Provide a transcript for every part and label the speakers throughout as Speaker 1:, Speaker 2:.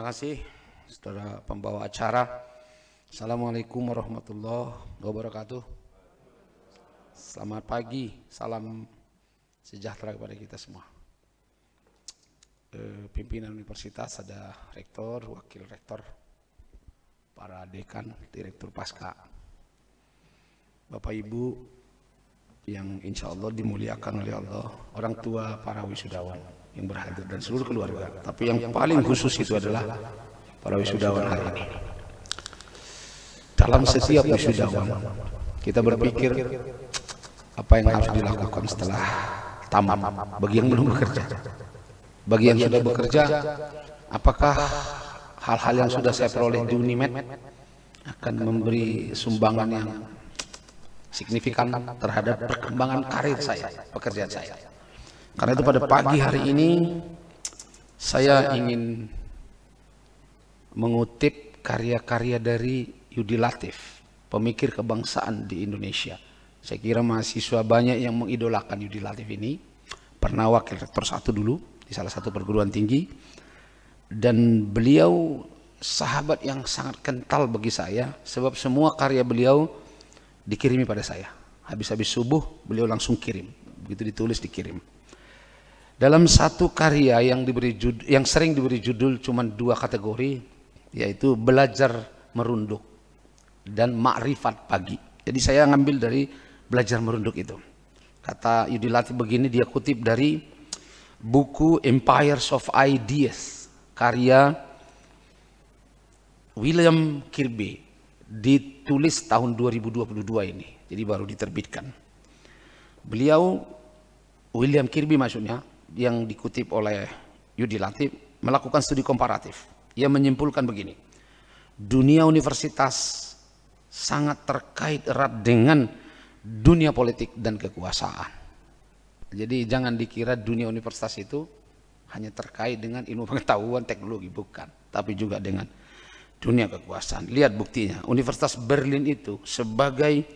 Speaker 1: terima kasih saudara pembawa acara. Assalamualaikum warahmatullahi wabarakatuh. Selamat pagi, salam sejahtera kepada kita semua. Eh, pimpinan universitas ada rektor, wakil rektor, para dekan, direktur pasca, bapak ibu yang insya Allah dimuliakan oleh Allah, orang tua para wisudawan yang berhadir dan seluruh keluarga. Tapi yang paling khusus itu adalah para wisudawan hari ini. Dalam setiap wisudawan, kita berpikir apa yang harus dilakukan setelah tamat bagi yang belum bekerja. Bagi yang sudah bekerja, apakah hal-hal yang sudah saya peroleh di Unimed akan memberi sumbangan yang signifikan terhadap perkembangan karir saya, pekerjaan saya. Karena itu pada pagi hari ini saya ingin mengutip karya-karya dari Yudi Latif, pemikir kebangsaan di Indonesia. Saya kira mahasiswa banyak yang mengidolakan Yudi Latif ini. Pernah wakil rektor satu dulu di salah satu perguruan tinggi. Dan beliau sahabat yang sangat kental bagi saya. Sebab semua karya beliau dikirimi pada saya. Habis-habis subuh beliau langsung kirim. Begitu ditulis dikirim. Dalam satu karya yang diberi judul, yang sering diberi judul cuma dua kategori, yaitu belajar merunduk dan makrifat pagi. Jadi saya ngambil dari belajar merunduk itu. Kata Yudi Latif begini, dia kutip dari buku Empires of Ideas, karya William Kirby, ditulis tahun 2022 ini. Jadi baru diterbitkan. Beliau, William Kirby maksudnya, yang dikutip oleh Yudi Latif melakukan studi komparatif. Ia menyimpulkan begini, dunia universitas sangat terkait erat dengan dunia politik dan kekuasaan. Jadi jangan dikira dunia universitas itu hanya terkait dengan ilmu pengetahuan teknologi, bukan. Tapi juga dengan dunia kekuasaan. Lihat buktinya, Universitas Berlin itu sebagai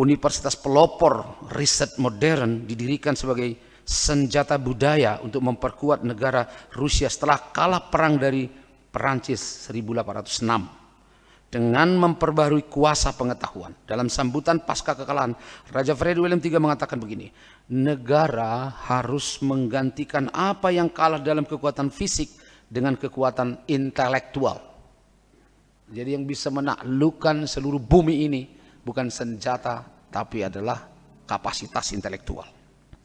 Speaker 1: universitas pelopor riset modern didirikan sebagai senjata budaya untuk memperkuat negara Rusia setelah kalah perang dari Perancis 1806 dengan memperbarui kuasa pengetahuan. Dalam sambutan pasca kekalahan, Raja Fred William III mengatakan begini, negara harus menggantikan apa yang kalah dalam kekuatan fisik dengan kekuatan intelektual. Jadi yang bisa menaklukkan seluruh bumi ini bukan senjata tapi adalah kapasitas intelektual.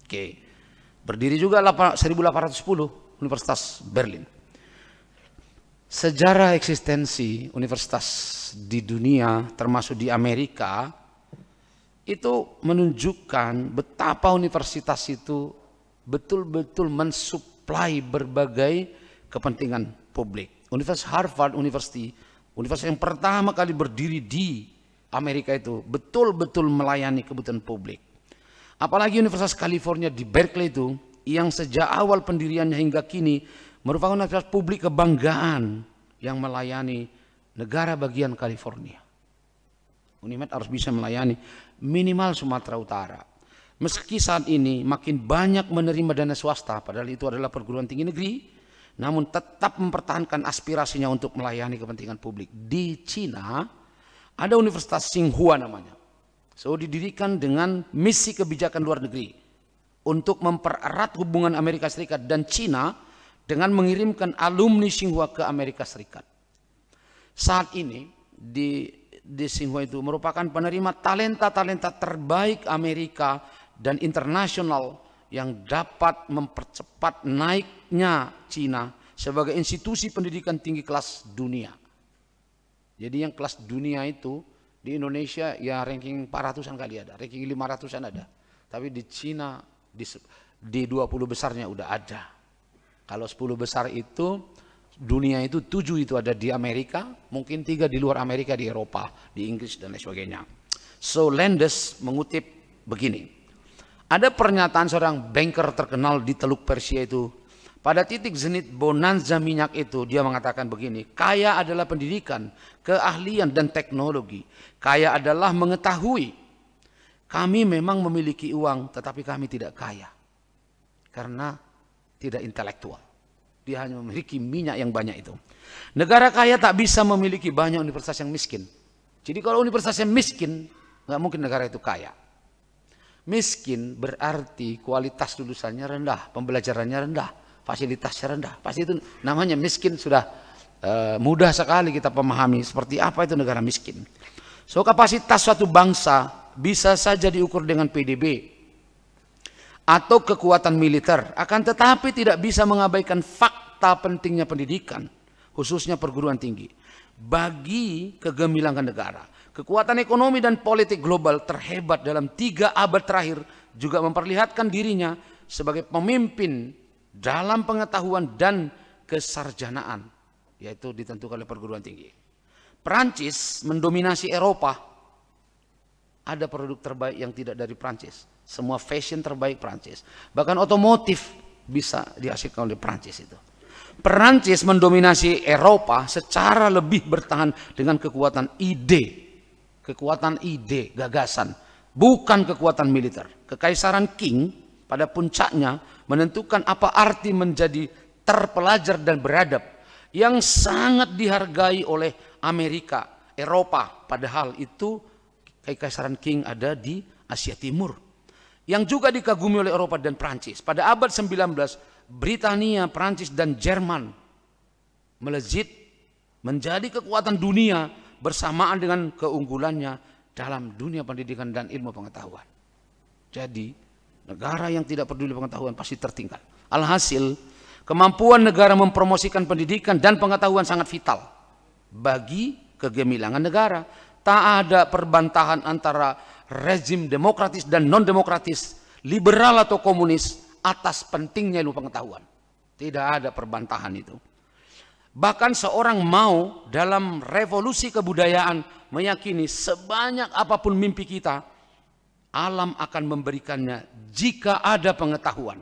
Speaker 1: Oke. Okay. Berdiri juga 1810 Universitas Berlin. Sejarah eksistensi universitas di dunia termasuk di Amerika itu menunjukkan betapa universitas itu betul-betul mensuplai berbagai kepentingan publik. Universitas Harvard University, universitas yang pertama kali berdiri di Amerika itu betul-betul melayani kebutuhan publik Apalagi Universitas California di Berkeley itu yang sejak awal pendiriannya hingga kini merupakan universitas publik kebanggaan yang melayani negara bagian California. Unimed harus bisa melayani minimal Sumatera Utara. Meski saat ini makin banyak menerima dana swasta, padahal itu adalah perguruan tinggi negeri, namun tetap mempertahankan aspirasinya untuk melayani kepentingan publik. Di Cina ada Universitas Tsinghua namanya So didirikan dengan misi kebijakan luar negeri untuk mempererat hubungan Amerika Serikat dan Cina dengan mengirimkan alumni Singhua ke Amerika Serikat. Saat ini di di Tsinghua itu merupakan penerima talenta-talenta terbaik Amerika dan internasional yang dapat mempercepat naiknya Cina sebagai institusi pendidikan tinggi kelas dunia. Jadi yang kelas dunia itu di Indonesia ya ranking 400-an kali ada, ranking 500-an ada. Tapi di Cina di, di 20 besarnya udah ada. Kalau 10 besar itu dunia itu 7 itu ada di Amerika, mungkin tiga di luar Amerika, di Eropa, di Inggris dan lain sebagainya. So Landes mengutip begini. Ada pernyataan seorang banker terkenal di Teluk Persia itu pada titik zenit bonanza minyak itu dia mengatakan begini, kaya adalah pendidikan, keahlian dan teknologi. Kaya adalah mengetahui. Kami memang memiliki uang tetapi kami tidak kaya. Karena tidak intelektual. Dia hanya memiliki minyak yang banyak itu. Negara kaya tak bisa memiliki banyak universitas yang miskin. Jadi kalau universitas yang miskin, nggak mungkin negara itu kaya. Miskin berarti kualitas lulusannya rendah, pembelajarannya rendah fasilitas rendah. Pasti itu namanya miskin sudah uh, mudah sekali kita pemahami seperti apa itu negara miskin. So kapasitas suatu bangsa bisa saja diukur dengan PDB atau kekuatan militer. Akan tetapi tidak bisa mengabaikan fakta pentingnya pendidikan, khususnya perguruan tinggi. Bagi kegemilangan negara, kekuatan ekonomi dan politik global terhebat dalam tiga abad terakhir juga memperlihatkan dirinya sebagai pemimpin dalam pengetahuan dan kesarjanaan yaitu ditentukan oleh perguruan tinggi. Perancis mendominasi Eropa. Ada produk terbaik yang tidak dari Perancis. Semua fashion terbaik Perancis. Bahkan otomotif bisa dihasilkan oleh Perancis itu. Perancis mendominasi Eropa secara lebih bertahan dengan kekuatan ide. Kekuatan ide, gagasan. Bukan kekuatan militer. Kekaisaran King pada puncaknya menentukan apa arti menjadi terpelajar dan beradab yang sangat dihargai oleh Amerika, Eropa. Padahal itu kekaisaran King ada di Asia Timur yang juga dikagumi oleh Eropa dan Prancis. Pada abad 19, Britania, Prancis dan Jerman melejit menjadi kekuatan dunia bersamaan dengan keunggulannya dalam dunia pendidikan dan ilmu pengetahuan. Jadi Negara yang tidak peduli pengetahuan pasti tertinggal. Alhasil, kemampuan negara mempromosikan pendidikan dan pengetahuan sangat vital bagi kegemilangan negara. Tak ada perbantahan antara rezim demokratis dan non-demokratis, liberal atau komunis atas pentingnya ilmu pengetahuan. Tidak ada perbantahan itu. Bahkan seorang mau dalam revolusi kebudayaan meyakini sebanyak apapun mimpi kita, alam akan memberikannya jika ada pengetahuan.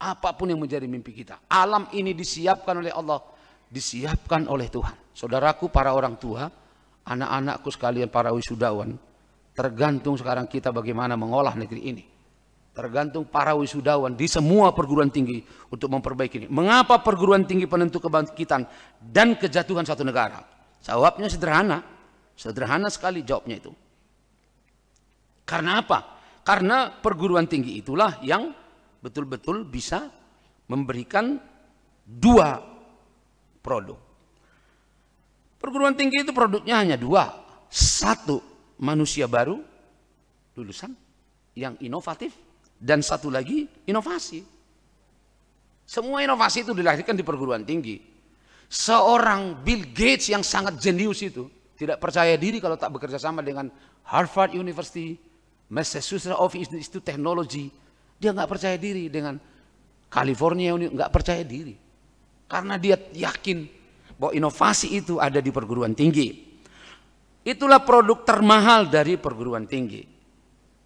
Speaker 1: Apapun yang menjadi mimpi kita. Alam ini disiapkan oleh Allah. Disiapkan oleh Tuhan. Saudaraku para orang tua, anak-anakku sekalian para wisudawan, tergantung sekarang kita bagaimana mengolah negeri ini. Tergantung para wisudawan di semua perguruan tinggi untuk memperbaiki ini. Mengapa perguruan tinggi penentu kebangkitan dan kejatuhan satu negara? Jawabnya sederhana. Sederhana sekali jawabnya itu. Karena apa? Karena perguruan tinggi itulah yang betul-betul bisa memberikan dua produk. Perguruan tinggi itu produknya hanya dua. Satu, manusia baru, lulusan yang inovatif, dan satu lagi inovasi. Semua inovasi itu dilahirkan di perguruan tinggi. Seorang Bill Gates yang sangat jenius itu tidak percaya diri kalau tak bekerja sama dengan Harvard University, Massachusetts Office itu teknologi dia nggak percaya diri dengan California nggak percaya diri. Karena dia yakin bahwa inovasi itu ada di perguruan tinggi. Itulah produk termahal dari perguruan tinggi.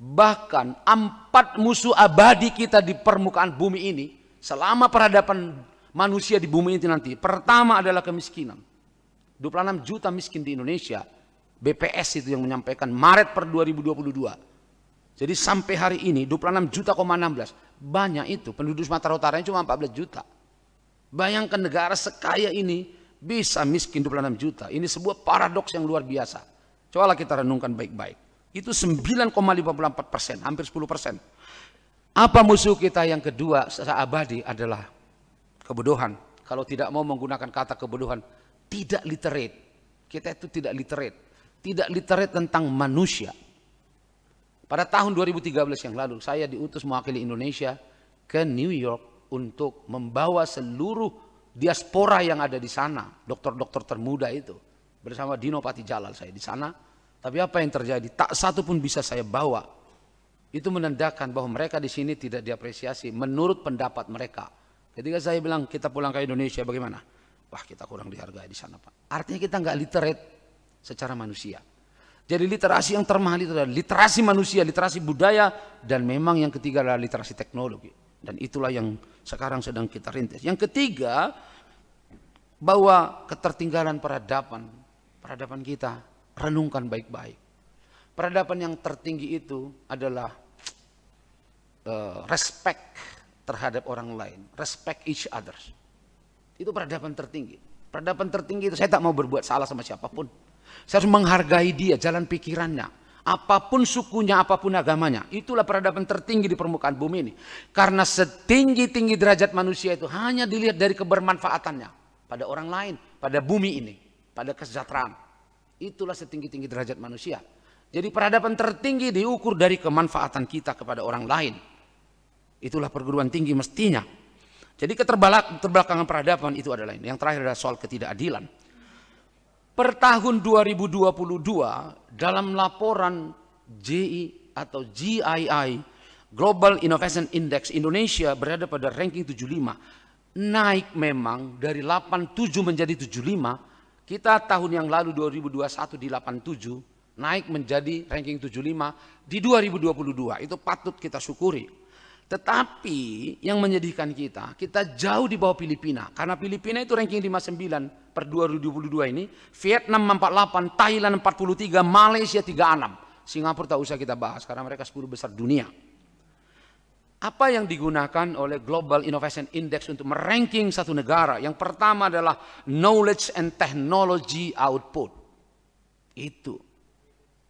Speaker 1: Bahkan empat musuh abadi kita di permukaan bumi ini selama peradaban manusia di bumi ini nanti. Pertama adalah kemiskinan. 26 juta miskin di Indonesia. BPS itu yang menyampaikan Maret per 2022. Jadi sampai hari ini 26 juta, 16 banyak itu penduduk Sumatera Utara cuma 14 juta. Bayangkan negara sekaya ini bisa miskin 26 juta. Ini sebuah paradoks yang luar biasa. Cobalah kita renungkan baik-baik. Itu 9,54 persen, hampir 10 persen. Apa musuh kita yang kedua secara abadi adalah kebodohan. Kalau tidak mau menggunakan kata kebodohan, tidak literate. Kita itu tidak literate. Tidak literate tentang manusia, pada tahun 2013 yang lalu saya diutus mewakili Indonesia ke New York untuk membawa seluruh diaspora yang ada di sana, dokter-dokter termuda itu bersama Dinopati Pati Jalal saya di sana. Tapi apa yang terjadi? Tak satu pun bisa saya bawa. Itu menandakan bahwa mereka di sini tidak diapresiasi menurut pendapat mereka. Ketika saya bilang kita pulang ke Indonesia bagaimana? Wah kita kurang dihargai di sana Pak. Artinya kita nggak literate secara manusia. Jadi literasi yang termahal itu adalah literasi manusia, literasi budaya, dan memang yang ketiga adalah literasi teknologi. Dan itulah yang sekarang sedang kita rintis. Yang ketiga, bahwa ketertinggalan peradaban, peradaban kita, renungkan baik-baik. Peradaban yang tertinggi itu adalah uh, respect terhadap orang lain, respect each other. Itu peradaban tertinggi. Peradaban tertinggi itu saya tak mau berbuat salah sama siapapun saya harus menghargai dia, jalan pikirannya. Apapun sukunya, apapun agamanya. Itulah peradaban tertinggi di permukaan bumi ini. Karena setinggi-tinggi derajat manusia itu hanya dilihat dari kebermanfaatannya. Pada orang lain, pada bumi ini, pada kesejahteraan. Itulah setinggi-tinggi derajat manusia. Jadi peradaban tertinggi diukur dari kemanfaatan kita kepada orang lain. Itulah perguruan tinggi mestinya. Jadi keterbelakangan peradaban itu adalah ini. Yang terakhir adalah soal ketidakadilan per tahun 2022 dalam laporan JI atau GII Global Innovation Index Indonesia berada pada ranking 75. Naik memang dari 87 menjadi 75. Kita tahun yang lalu 2021 di 87 naik menjadi ranking 75 di 2022. Itu patut kita syukuri. Tetapi yang menyedihkan kita, kita jauh di bawah Filipina. Karena Filipina itu ranking 59 per 2022 ini, Vietnam 48, Thailand 43, Malaysia 36. Singapura tak usah kita bahas karena mereka 10 besar dunia. Apa yang digunakan oleh Global Innovation Index untuk meranking satu negara? Yang pertama adalah knowledge and technology output. Itu.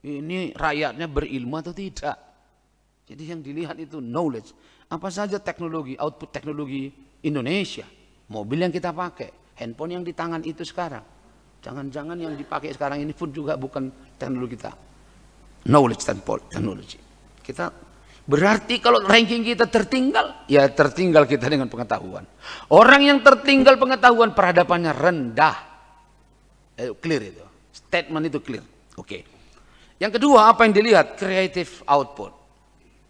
Speaker 1: Ini rakyatnya berilmu atau tidak? Jadi yang dilihat itu knowledge. Apa saja teknologi, output teknologi Indonesia. Mobil yang kita pakai, handphone yang di tangan itu sekarang. Jangan-jangan yang dipakai sekarang ini pun juga bukan teknologi kita. Knowledge dan teknologi. Kita berarti kalau ranking kita tertinggal, ya tertinggal kita dengan pengetahuan. Orang yang tertinggal pengetahuan peradabannya rendah. Eh, clear itu. Statement itu clear. Oke. Okay. Yang kedua, apa yang dilihat? Creative output.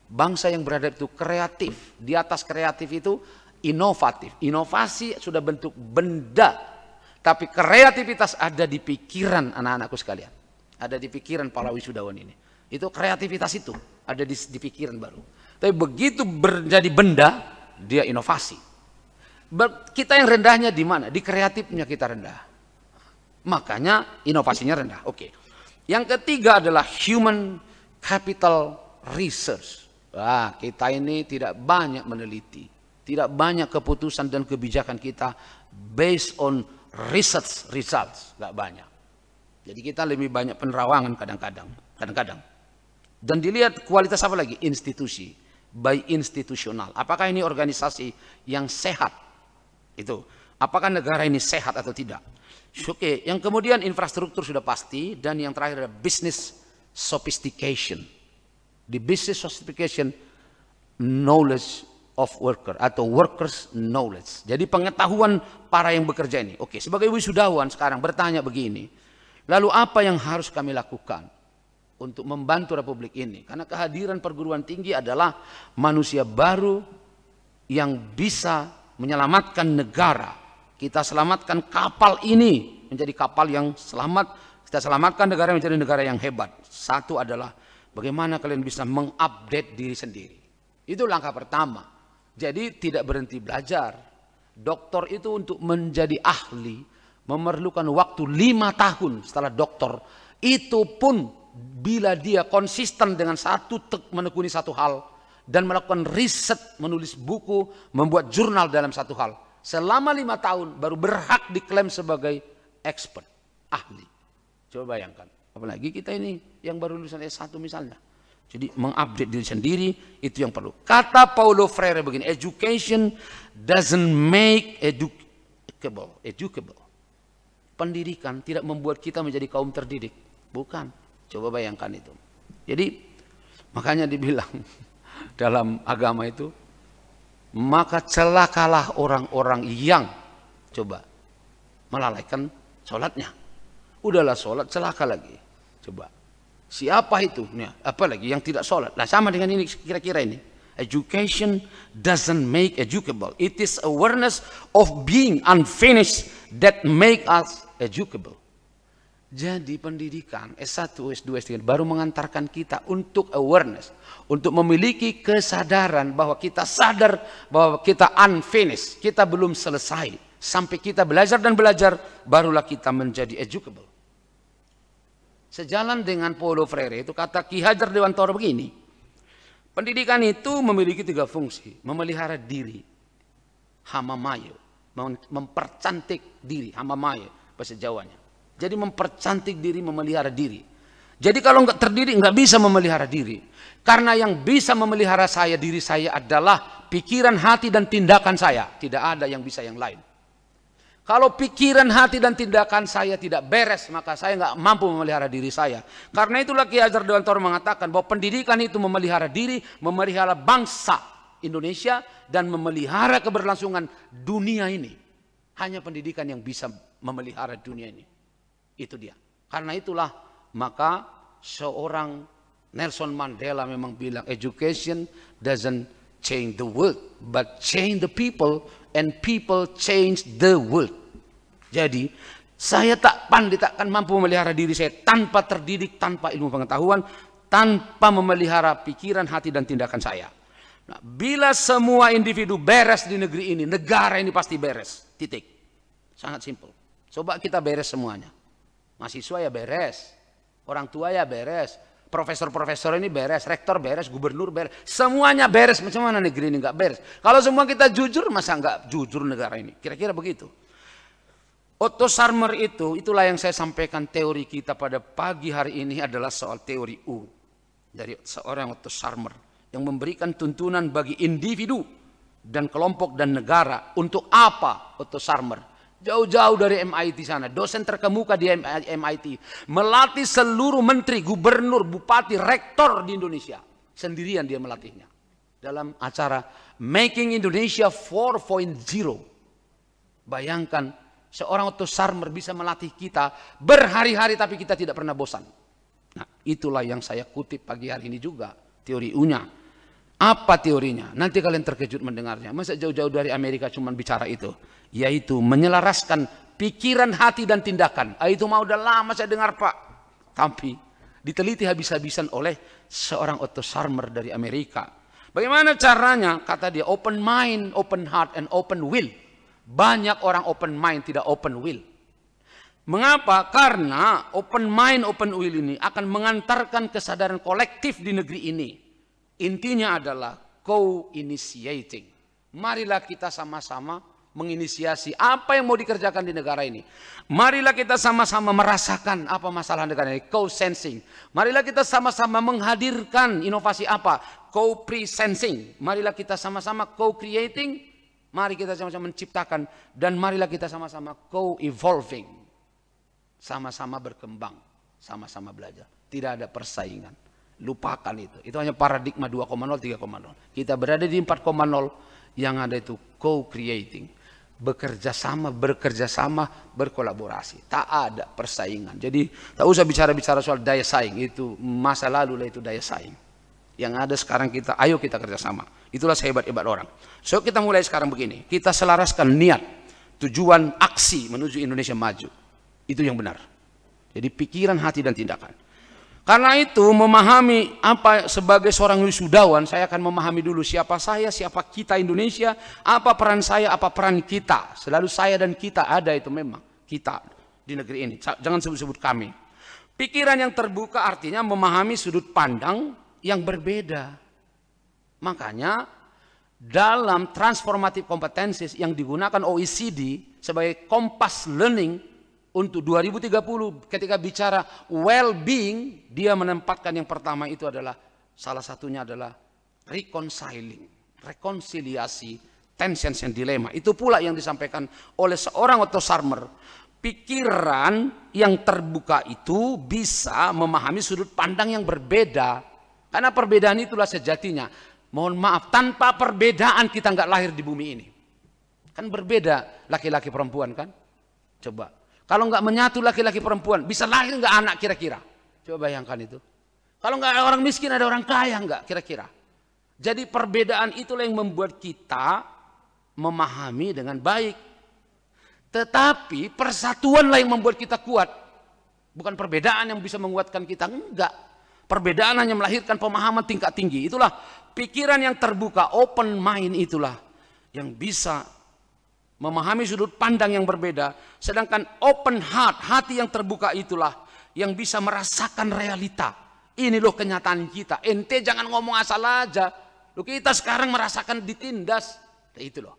Speaker 1: Bangsa yang berada itu kreatif. Di atas kreatif itu inovatif. Inovasi sudah bentuk benda, tapi kreativitas ada di pikiran anak-anakku sekalian. Ada di pikiran para wisudawan ini. Itu kreativitas itu ada di, di pikiran baru. Tapi begitu menjadi benda, dia inovasi. Ber, kita yang rendahnya di mana? Di kreatifnya kita rendah. Makanya inovasinya rendah. Oke. Okay. Yang ketiga adalah human capital research. Wah, kita ini tidak banyak meneliti. Tidak banyak keputusan dan kebijakan kita based on research results, nggak banyak. Jadi kita lebih banyak penerawangan kadang-kadang, kadang-kadang. Dan dilihat kualitas apa lagi? Institusi, by institusional. Apakah ini organisasi yang sehat? Itu. Apakah negara ini sehat atau tidak? Oke, yang kemudian infrastruktur sudah pasti dan yang terakhir ada business sophistication. Di business sophistication knowledge of worker atau workers knowledge. Jadi pengetahuan para yang bekerja ini. Oke, sebagai wisudawan sekarang bertanya begini. Lalu apa yang harus kami lakukan untuk membantu republik ini? Karena kehadiran perguruan tinggi adalah manusia baru yang bisa menyelamatkan negara. Kita selamatkan kapal ini menjadi kapal yang selamat. Kita selamatkan negara menjadi negara yang hebat. Satu adalah bagaimana kalian bisa mengupdate diri sendiri. Itu langkah pertama jadi tidak berhenti belajar. Doktor itu untuk menjadi ahli memerlukan waktu lima tahun setelah doktor. Itu pun bila dia konsisten dengan satu tek menekuni satu hal dan melakukan riset menulis buku, membuat jurnal dalam satu hal. Selama lima tahun baru berhak diklaim sebagai expert, ahli. Coba bayangkan. Apalagi kita ini yang baru lulusan S1 misalnya. Jadi mengupdate diri sendiri itu yang perlu. Kata Paulo Freire begini, education doesn't make educable. Educable. Pendidikan tidak membuat kita menjadi kaum terdidik. Bukan. Coba bayangkan itu. Jadi makanya dibilang dalam agama itu maka celakalah orang-orang yang coba melalaikan sholatnya. Udahlah sholat celaka lagi. Coba Siapa itu? Apa apalagi yang tidak sholat. Nah, sama dengan ini kira-kira ini. Education doesn't make educable. It is awareness of being unfinished that make us educable. Jadi pendidikan S1, S2, S3 baru mengantarkan kita untuk awareness. Untuk memiliki kesadaran bahwa kita sadar bahwa kita unfinished. Kita belum selesai. Sampai kita belajar dan belajar barulah kita menjadi educable. Sejalan dengan Paulo Freire itu kata Ki Hajar Dewantoro begini. Pendidikan itu memiliki tiga fungsi. Memelihara diri. hama mayo, Mempercantik diri. hama mayo, bahasa Jawanya. Jadi mempercantik diri, memelihara diri. Jadi kalau nggak terdiri nggak bisa memelihara diri. Karena yang bisa memelihara saya diri saya adalah pikiran, hati dan tindakan saya. Tidak ada yang bisa yang lain. Kalau pikiran, hati, dan tindakan saya tidak beres, maka saya nggak mampu memelihara diri saya. Karena itulah Kiai Hajar Dewantoro mengatakan bahwa pendidikan itu memelihara diri, memelihara bangsa Indonesia, dan memelihara keberlangsungan dunia ini. Hanya pendidikan yang bisa memelihara dunia ini. Itu dia. Karena itulah maka seorang Nelson Mandela memang bilang education doesn't change the world but change the people and people change the world. Jadi, saya tak pandai, tak akan mampu memelihara diri saya tanpa terdidik, tanpa ilmu pengetahuan, tanpa memelihara pikiran, hati, dan tindakan saya. Nah, bila semua individu beres di negeri ini, negara ini pasti beres. Titik. Sangat simpel. Coba kita beres semuanya. Mahasiswa ya beres, orang tua ya beres, Profesor-profesor ini beres, rektor beres, gubernur beres, semuanya beres. Macam mana negeri ini nggak beres? Kalau semua kita jujur, masa nggak jujur negara ini? Kira-kira begitu. Otto Sarmer itu, itulah yang saya sampaikan teori kita pada pagi hari ini adalah soal teori U. Dari seorang Otto Sarmer yang memberikan tuntunan bagi individu dan kelompok dan negara untuk apa Otto Sarmer. Jauh-jauh dari MIT sana, dosen terkemuka di MIT, melatih seluruh menteri, gubernur, bupati, rektor di Indonesia. Sendirian dia melatihnya. Dalam acara Making Indonesia 4.0. Bayangkan seorang Otto Sarmer bisa melatih kita berhari-hari tapi kita tidak pernah bosan. Nah itulah yang saya kutip pagi hari ini juga teori UNYA. Apa teorinya? Nanti kalian terkejut mendengarnya. Masa jauh-jauh dari Amerika cuma bicara itu yaitu menyelaraskan pikiran hati dan tindakan. Ah, itu mau udah lama saya dengar Pak. Tapi diteliti habis-habisan oleh seorang Otto Sarmer dari Amerika. Bagaimana caranya? Kata dia open mind, open heart, and open will. Banyak orang open mind tidak open will. Mengapa? Karena open mind, open will ini akan mengantarkan kesadaran kolektif di negeri ini. Intinya adalah co-initiating. Marilah kita sama-sama menginisiasi apa yang mau dikerjakan di negara ini. Marilah kita sama-sama merasakan apa masalah negara ini, co-sensing. Marilah kita sama-sama menghadirkan inovasi apa, co-presensing. Marilah kita sama-sama co-creating, mari kita sama-sama menciptakan, dan marilah kita sama-sama co-evolving. Sama-sama berkembang, sama-sama belajar. Tidak ada persaingan. Lupakan itu. Itu hanya paradigma 2.0, 3.0. Kita berada di 4.0 yang ada itu co-creating bekerja sama, bekerja sama, berkolaborasi. Tak ada persaingan. Jadi tak usah bicara-bicara soal daya saing. Itu masa lalu lah itu daya saing. Yang ada sekarang kita, ayo kita kerjasama. Itulah sehebat-hebat orang. So kita mulai sekarang begini. Kita selaraskan niat, tujuan, aksi menuju Indonesia maju. Itu yang benar. Jadi pikiran, hati, dan tindakan. Karena itu memahami apa sebagai seorang wisudawan, saya akan memahami dulu siapa saya, siapa kita Indonesia, apa peran saya, apa peran kita. Selalu saya dan kita ada itu memang kita di negeri ini. Jangan sebut-sebut kami. Pikiran yang terbuka artinya memahami sudut pandang yang berbeda. Makanya dalam transformative competences yang digunakan OECD sebagai kompas learning untuk 2030 ketika bicara well-being dia menempatkan yang pertama itu adalah salah satunya adalah reconciling, rekonsiliasi tension and dilema. Itu pula yang disampaikan oleh seorang Otto Sarmer. Pikiran yang terbuka itu bisa memahami sudut pandang yang berbeda. Karena perbedaan itulah sejatinya. Mohon maaf, tanpa perbedaan kita nggak lahir di bumi ini. Kan berbeda laki-laki perempuan kan? Coba kalau nggak menyatu laki-laki perempuan, bisa lahir nggak anak kira-kira? Coba bayangkan itu. Kalau nggak orang miskin, ada orang kaya nggak kira-kira? Jadi perbedaan itulah yang membuat kita memahami dengan baik. Tetapi persatuanlah yang membuat kita kuat. Bukan perbedaan yang bisa menguatkan kita, enggak. Perbedaan hanya melahirkan pemahaman tingkat tinggi. Itulah pikiran yang terbuka, open mind itulah yang bisa memahami sudut pandang yang berbeda, sedangkan open heart, hati yang terbuka itulah yang bisa merasakan realita. Ini loh kenyataan kita. Ente jangan ngomong asal aja. Loh kita sekarang merasakan ditindas. Nah, itu loh.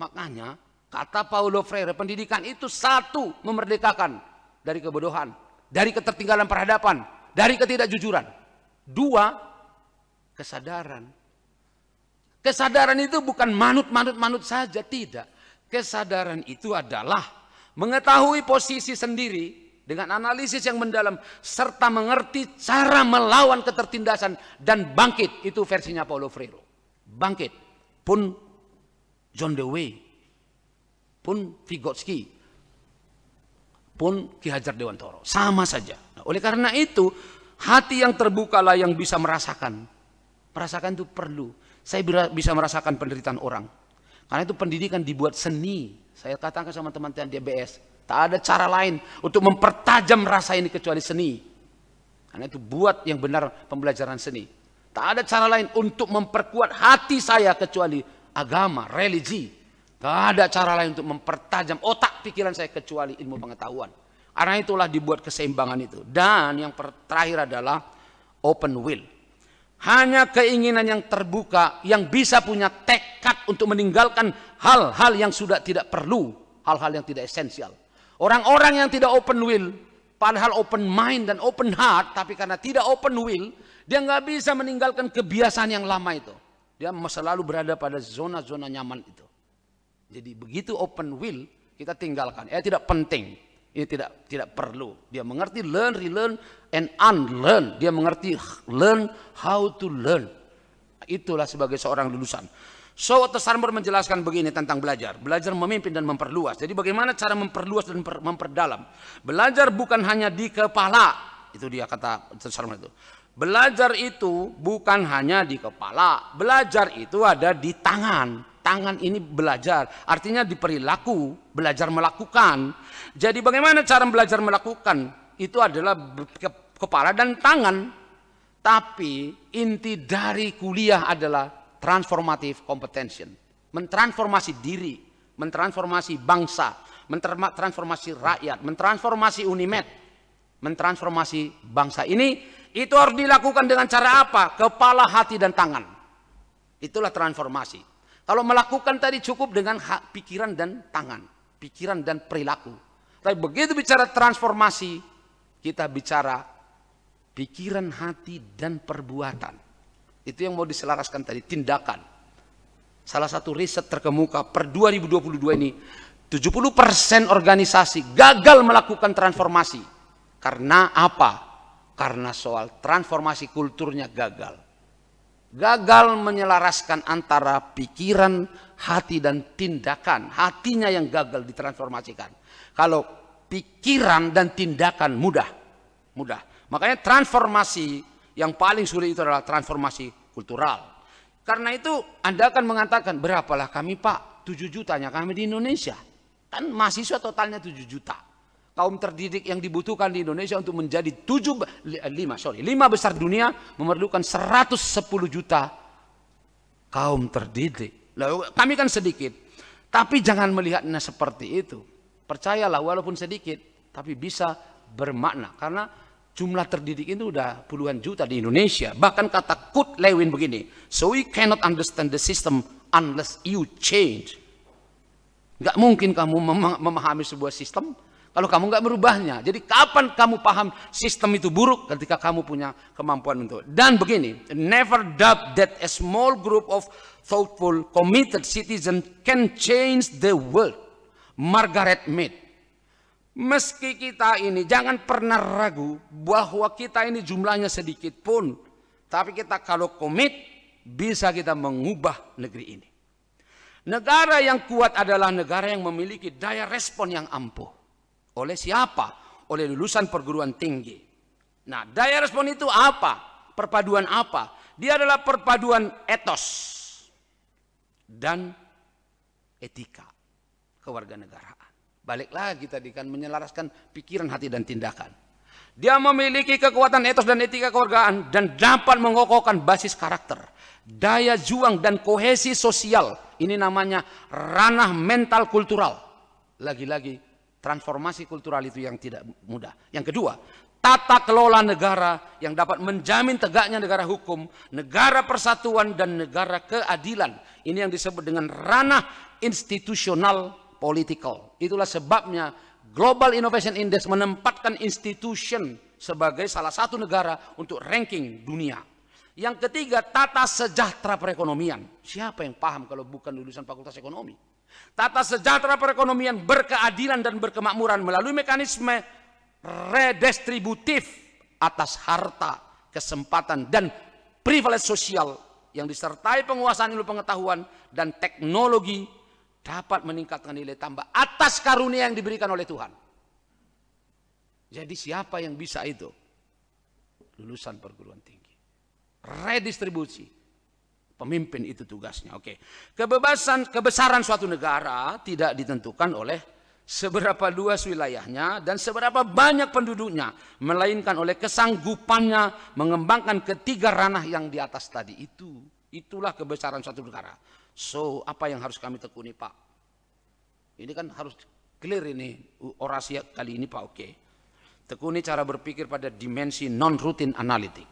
Speaker 1: Makanya kata Paulo Freire, pendidikan itu satu memerdekakan dari kebodohan, dari ketertinggalan peradaban, dari ketidakjujuran. Dua, kesadaran. Kesadaran itu bukan manut-manut-manut saja, tidak Kesadaran itu adalah mengetahui posisi sendiri dengan analisis yang mendalam serta mengerti cara melawan ketertindasan dan bangkit. Itu versinya Paulo Freire. Bangkit pun John Dewey pun Vygotsky pun Ki Hajar Dewantoro. Sama saja. Nah, oleh karena itu, hati yang terbukalah yang bisa merasakan. Merasakan itu perlu. Saya bisa merasakan penderitaan orang karena itu pendidikan dibuat seni. Saya katakan sama teman-teman DBS, tak ada cara lain untuk mempertajam rasa ini kecuali seni. Karena itu buat yang benar pembelajaran seni. Tak ada cara lain untuk memperkuat hati saya kecuali agama, religi. Tak ada cara lain untuk mempertajam otak pikiran saya kecuali ilmu pengetahuan. Karena itulah dibuat keseimbangan itu. Dan yang terakhir adalah open will hanya keinginan yang terbuka yang bisa punya tekad untuk meninggalkan hal-hal yang sudah tidak perlu, hal-hal yang tidak esensial. Orang-orang yang tidak open will, padahal open mind dan open heart, tapi karena tidak open will, dia nggak bisa meninggalkan kebiasaan yang lama itu. Dia selalu berada pada zona-zona nyaman itu. Jadi begitu open will, kita tinggalkan. Ya tidak penting. Ini tidak tidak perlu. Dia mengerti learn, relearn, and unlearn. Dia mengerti learn how to learn. Itulah sebagai seorang lulusan. So Otto Sarmer menjelaskan begini tentang belajar. Belajar memimpin dan memperluas. Jadi bagaimana cara memperluas dan memperdalam. Belajar bukan hanya di kepala. Itu dia kata Otto Sarmer itu. Belajar itu bukan hanya di kepala. Belajar itu ada di tangan tangan ini belajar. Artinya diperilaku, belajar melakukan. Jadi bagaimana cara belajar melakukan? Itu adalah kepala dan tangan. Tapi inti dari kuliah adalah transformative competency. Mentransformasi diri, mentransformasi bangsa, mentransformasi rakyat, mentransformasi Unimed, mentransformasi bangsa. Ini itu harus dilakukan dengan cara apa? Kepala, hati, dan tangan. Itulah transformasi. Kalau melakukan tadi cukup dengan hak pikiran dan tangan, pikiran dan perilaku. Tapi begitu bicara transformasi, kita bicara pikiran, hati, dan perbuatan. Itu yang mau diselaraskan tadi, tindakan. Salah satu riset terkemuka per 2022 ini, 70% organisasi gagal melakukan transformasi. Karena apa? Karena soal transformasi kulturnya gagal gagal menyelaraskan antara pikiran, hati dan tindakan. Hatinya yang gagal ditransformasikan. Kalau pikiran dan tindakan mudah, mudah. Makanya transformasi yang paling sulit itu adalah transformasi kultural. Karena itu Anda akan mengatakan berapalah kami Pak? 7 juta. kami di Indonesia. Kan mahasiswa totalnya 7 juta kaum terdidik yang dibutuhkan di Indonesia untuk menjadi tujuh, eh, lima, sorry, lima besar dunia memerlukan 110 juta kaum terdidik. Lalu, kami kan sedikit, tapi jangan melihatnya seperti itu. Percayalah walaupun sedikit, tapi bisa bermakna. Karena jumlah terdidik itu udah puluhan juta di Indonesia. Bahkan kata Kurt Lewin begini, so we cannot understand the system unless you change. Gak mungkin kamu memahami sebuah sistem kalau kamu nggak merubahnya. Jadi kapan kamu paham sistem itu buruk ketika kamu punya kemampuan untuk. Dan begini, never doubt that a small group of thoughtful, committed citizen can change the world. Margaret Mead. Meski kita ini jangan pernah ragu bahwa kita ini jumlahnya sedikit pun, tapi kita kalau komit bisa kita mengubah negeri ini. Negara yang kuat adalah negara yang memiliki daya respon yang ampuh. Oleh siapa? Oleh lulusan perguruan tinggi. Nah, daya respon itu apa? Perpaduan apa? Dia adalah perpaduan etos dan etika kewarganegaraan. Balik lagi tadi kan menyelaraskan pikiran, hati dan tindakan. Dia memiliki kekuatan etos dan etika kewargaan dan dapat mengokohkan basis karakter, daya juang dan kohesi sosial. Ini namanya ranah mental kultural. Lagi-lagi Transformasi kultural itu yang tidak mudah. Yang kedua, tata kelola negara yang dapat menjamin tegaknya negara hukum, negara persatuan dan negara keadilan. Ini yang disebut dengan ranah institusional political. Itulah sebabnya Global Innovation Index menempatkan institution sebagai salah satu negara untuk ranking dunia. Yang ketiga, tata sejahtera perekonomian. Siapa yang paham kalau bukan lulusan Fakultas Ekonomi? Tata sejahtera perekonomian berkeadilan dan berkemakmuran melalui mekanisme redistributif atas harta, kesempatan, dan privilege sosial yang disertai penguasaan ilmu pengetahuan dan teknologi dapat meningkatkan nilai tambah atas karunia yang diberikan oleh Tuhan. Jadi siapa yang bisa itu? Lulusan perguruan tinggi. Redistribusi Pemimpin itu tugasnya. Oke. Kebebasan kebesaran suatu negara tidak ditentukan oleh seberapa luas wilayahnya dan seberapa banyak penduduknya, melainkan oleh kesanggupannya mengembangkan ketiga ranah yang di atas tadi itu. Itulah kebesaran suatu negara. So, apa yang harus kami tekuni, Pak? Ini kan harus clear ini orasi kali ini, Pak. Oke. Tekuni cara berpikir pada dimensi non-rutin analitik.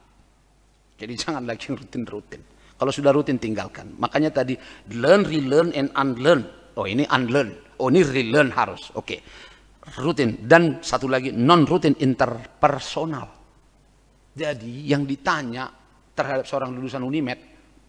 Speaker 1: Jadi jangan lagi rutin-rutin. Kalau sudah rutin tinggalkan. Makanya tadi learn, relearn, and unlearn. Oh ini unlearn. Oh ini relearn harus. Oke. Okay. Rutin. Dan satu lagi non-rutin interpersonal. Jadi yang ditanya terhadap seorang lulusan Unimed,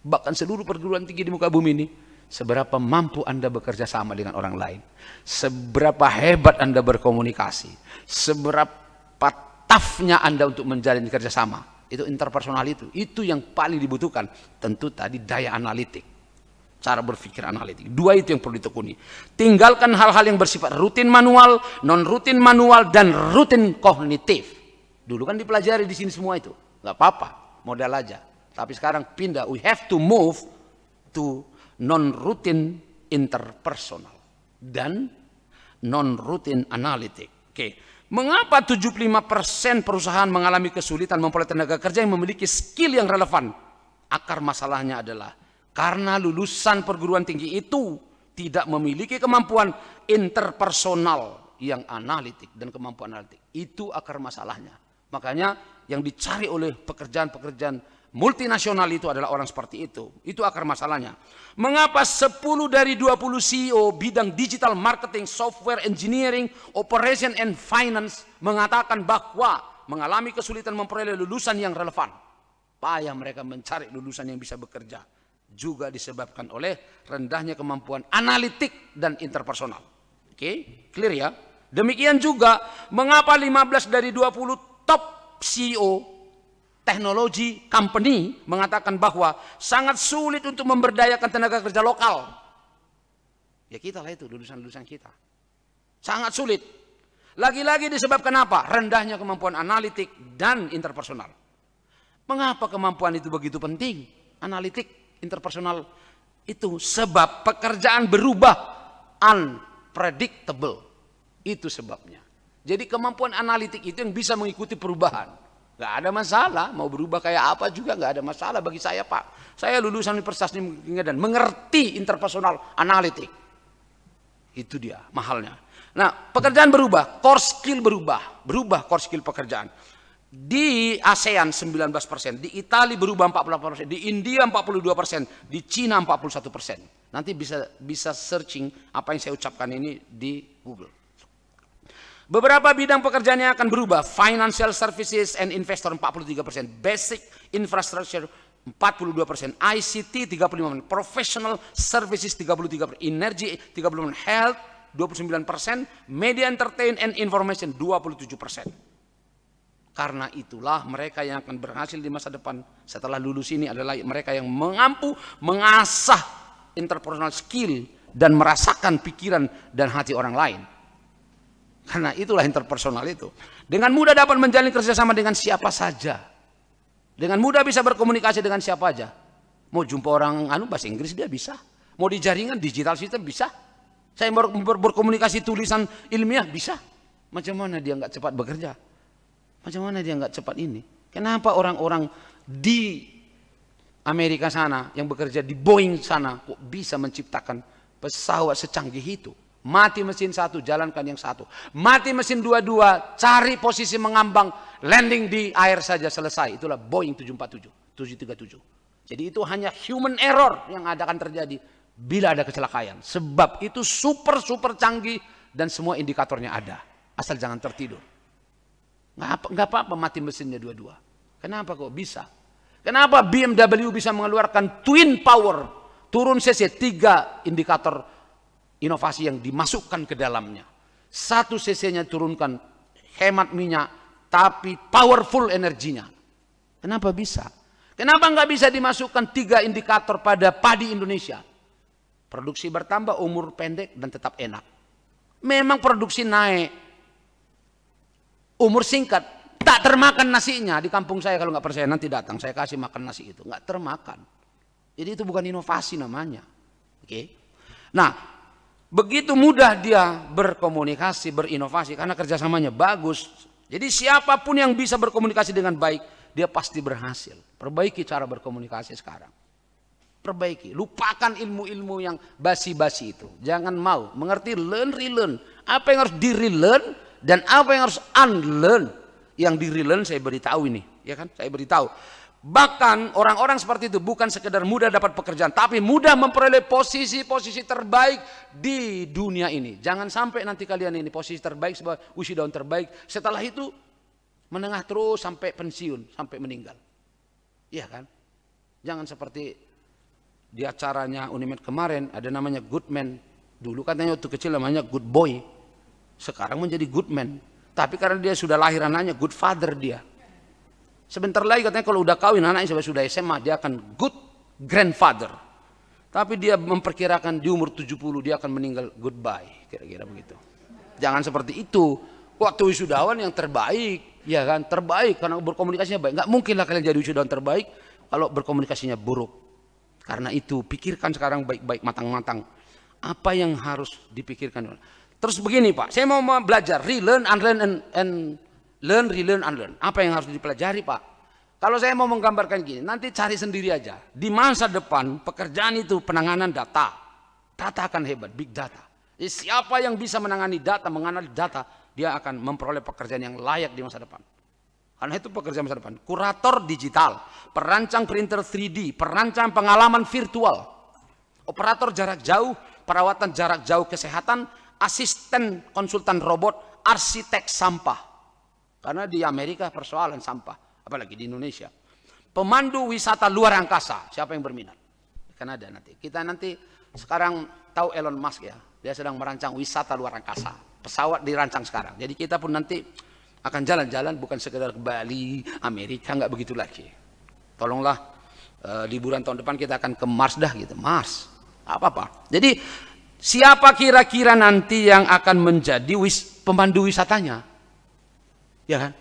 Speaker 1: bahkan seluruh perguruan tinggi di muka bumi ini, seberapa mampu Anda bekerja sama dengan orang lain, seberapa hebat Anda berkomunikasi, seberapa toughnya Anda untuk menjalin kerjasama itu interpersonal itu. Itu yang paling dibutuhkan. Tentu tadi daya analitik. Cara berpikir analitik. Dua itu yang perlu ditekuni. Tinggalkan hal-hal yang bersifat rutin manual, non-rutin manual, dan rutin kognitif. Dulu kan dipelajari di sini semua itu. nggak apa-apa, modal aja. Tapi sekarang pindah. We have to move to non-rutin interpersonal dan non-rutin analitik. Oke. Okay. Mengapa 75% perusahaan mengalami kesulitan memperoleh tenaga kerja yang memiliki skill yang relevan? Akar masalahnya adalah karena lulusan perguruan tinggi itu tidak memiliki kemampuan interpersonal yang analitik dan kemampuan analitik. Itu akar masalahnya. Makanya yang dicari oleh pekerjaan-pekerjaan Multinasional itu adalah orang seperti itu. Itu akar masalahnya. Mengapa 10 dari 20 CEO bidang digital marketing, software engineering, operation and finance mengatakan bahwa mengalami kesulitan memperoleh lulusan yang relevan. Payah mereka mencari lulusan yang bisa bekerja. Juga disebabkan oleh rendahnya kemampuan analitik dan interpersonal. Oke, okay? clear ya? Demikian juga mengapa 15 dari 20 top CEO teknologi company mengatakan bahwa sangat sulit untuk memberdayakan tenaga kerja lokal. Ya kita lah itu lulusan-lulusan kita. Sangat sulit. Lagi-lagi disebabkan apa? Rendahnya kemampuan analitik dan interpersonal. Mengapa kemampuan itu begitu penting? Analitik, interpersonal itu sebab pekerjaan berubah unpredictable. Itu sebabnya. Jadi kemampuan analitik itu yang bisa mengikuti perubahan Nggak ada masalah, mau berubah kayak apa juga nggak ada masalah bagi saya Pak. Saya lulusan Universitas dan mengerti interpersonal analitik. Itu dia mahalnya. Nah pekerjaan berubah, core skill berubah, berubah core skill pekerjaan. Di ASEAN 19 di Itali berubah 48%, di India 42 di Cina 41 Nanti bisa bisa searching apa yang saya ucapkan ini di Google. Beberapa bidang pekerjaannya akan berubah. Financial services and investor 43%. Basic infrastructure 42 persen, ICT 35 persen, professional services 33 persen, energy 30 persen, health 29 persen, media entertain and information 27 persen. Karena itulah mereka yang akan berhasil di masa depan setelah lulus ini adalah mereka yang mengampu, mengasah interpersonal skill dan merasakan pikiran dan hati orang lain. Karena itulah interpersonal itu. Dengan mudah dapat menjalin kerjasama dengan siapa saja. Dengan mudah bisa berkomunikasi dengan siapa saja. Mau jumpa orang anu bahasa Inggris dia bisa. Mau di jaringan digital sistem bisa. Saya ber, ber, berkomunikasi tulisan ilmiah bisa. Macam mana dia nggak cepat bekerja? Macam mana dia nggak cepat ini? Kenapa orang-orang di Amerika sana yang bekerja di Boeing sana kok bisa menciptakan pesawat secanggih itu? Mati mesin satu, jalankan yang satu. Mati mesin dua-dua, cari posisi mengambang, landing di air saja selesai. Itulah Boeing 747, 737. Jadi itu hanya human error yang akan terjadi bila ada kecelakaan. Sebab itu super-super canggih dan semua indikatornya ada. Asal jangan tertidur. Nggak apa-apa mati mesinnya dua-dua. Kenapa kok bisa? Kenapa BMW bisa mengeluarkan twin power turun CC tiga indikator inovasi yang dimasukkan ke dalamnya. Satu cc-nya turunkan, hemat minyak, tapi powerful energinya. Kenapa bisa? Kenapa nggak bisa dimasukkan tiga indikator pada padi Indonesia? Produksi bertambah, umur pendek, dan tetap enak. Memang produksi naik, umur singkat, tak termakan nasinya. Di kampung saya kalau nggak percaya nanti datang, saya kasih makan nasi itu. Nggak termakan. Jadi itu bukan inovasi namanya. Oke. Okay? Nah, Begitu mudah dia berkomunikasi, berinovasi karena kerjasamanya bagus. Jadi siapapun yang bisa berkomunikasi dengan baik, dia pasti berhasil. Perbaiki cara berkomunikasi sekarang. Perbaiki, lupakan ilmu-ilmu yang basi-basi itu. Jangan mau mengerti learn relearn. Apa yang harus di relearn dan apa yang harus unlearn. Yang di relearn saya beritahu ini, ya kan? Saya beritahu. Bahkan orang-orang seperti itu bukan sekedar mudah dapat pekerjaan, tapi mudah memperoleh posisi-posisi terbaik di dunia ini. Jangan sampai nanti kalian ini posisi terbaik sebagai usia daun terbaik. Setelah itu menengah terus sampai pensiun, sampai meninggal. Iya kan? Jangan seperti di acaranya Unimed kemarin ada namanya good man. Dulu katanya waktu kecil namanya good boy. Sekarang menjadi good man. Tapi karena dia sudah lahir anaknya good father dia Sebentar lagi katanya kalau udah kawin anaknya sudah sudah SMA dia akan good grandfather. Tapi dia memperkirakan di umur 70 dia akan meninggal goodbye kira-kira begitu. Jangan seperti itu. Waktu wisudawan yang terbaik, ya kan terbaik karena berkomunikasinya baik. Gak mungkin lah kalian jadi wisudawan terbaik kalau berkomunikasinya buruk. Karena itu pikirkan sekarang baik-baik matang-matang. Apa yang harus dipikirkan? Terus begini Pak, saya mau belajar relearn, unlearn, and, and Learn, relearn, unlearn. Apa yang harus dipelajari, Pak? Kalau saya mau menggambarkan gini, nanti cari sendiri aja. Di masa depan, pekerjaan itu penanganan data. Data akan hebat, big data. Jadi siapa yang bisa menangani data, menganalisis data, dia akan memperoleh pekerjaan yang layak di masa depan. Karena itu pekerjaan masa depan. Kurator digital, perancang printer 3D, perancang pengalaman virtual, operator jarak jauh, perawatan jarak jauh kesehatan, asisten konsultan robot, arsitek sampah. Karena di Amerika persoalan sampah, apalagi di Indonesia. Pemandu wisata luar angkasa, siapa yang berminat? Karena ada nanti. Kita nanti sekarang tahu Elon Musk ya, dia sedang merancang wisata luar angkasa. Pesawat dirancang sekarang. Jadi kita pun nanti akan jalan-jalan bukan sekedar ke Bali, Amerika, nggak begitu lagi. Tolonglah eh, liburan tahun depan kita akan ke Mars dah gitu, Mars. Apa-apa. Jadi siapa kira-kira nanti yang akan menjadi wis, pemandu wisatanya? Ya kan?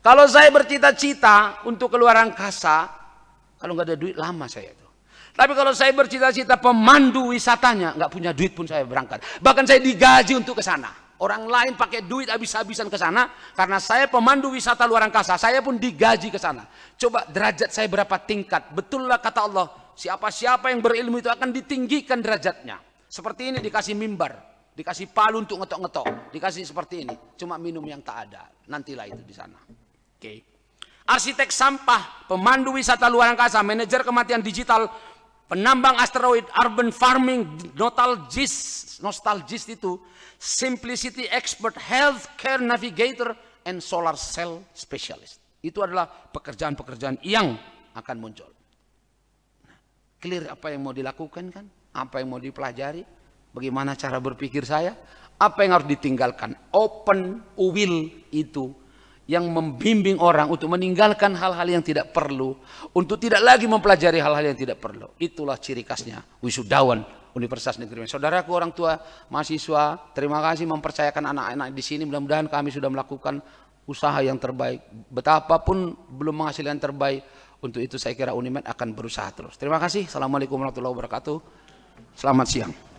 Speaker 1: Kalau saya bercita-cita untuk keluar angkasa, kalau nggak ada duit lama saya itu. Tapi kalau saya bercita-cita pemandu wisatanya, nggak punya duit pun saya berangkat. Bahkan saya digaji untuk ke sana. Orang lain pakai duit habis-habisan ke sana karena saya pemandu wisata luar angkasa. Saya pun digaji ke sana. Coba derajat saya berapa tingkat? Betullah kata Allah, siapa-siapa yang berilmu itu akan ditinggikan derajatnya. Seperti ini dikasih mimbar. Dikasih palu untuk ngetok-ngetok. Dikasih seperti ini. Cuma minum yang tak ada. Nantilah itu di sana. Oke. Okay. Arsitek sampah, pemandu wisata luar angkasa, manajer kematian digital, penambang asteroid, urban farming, nostalgis, nostalgis itu, simplicity expert, healthcare navigator, and solar cell specialist. Itu adalah pekerjaan-pekerjaan yang akan muncul. Nah, clear apa yang mau dilakukan kan? Apa yang mau dipelajari? Bagaimana cara berpikir saya? Apa yang harus ditinggalkan? Open will itu yang membimbing orang untuk meninggalkan hal-hal yang tidak perlu, untuk tidak lagi mempelajari hal-hal yang tidak perlu. Itulah ciri khasnya wisudawan Universitas Negeri Medan. Saudaraku orang tua, mahasiswa, terima kasih mempercayakan anak-anak di sini. Mudah-mudahan kami sudah melakukan usaha yang terbaik. Betapapun belum menghasilkan terbaik, untuk itu saya kira Unimed akan berusaha terus. Terima kasih. Assalamualaikum warahmatullahi wabarakatuh. Selamat siang.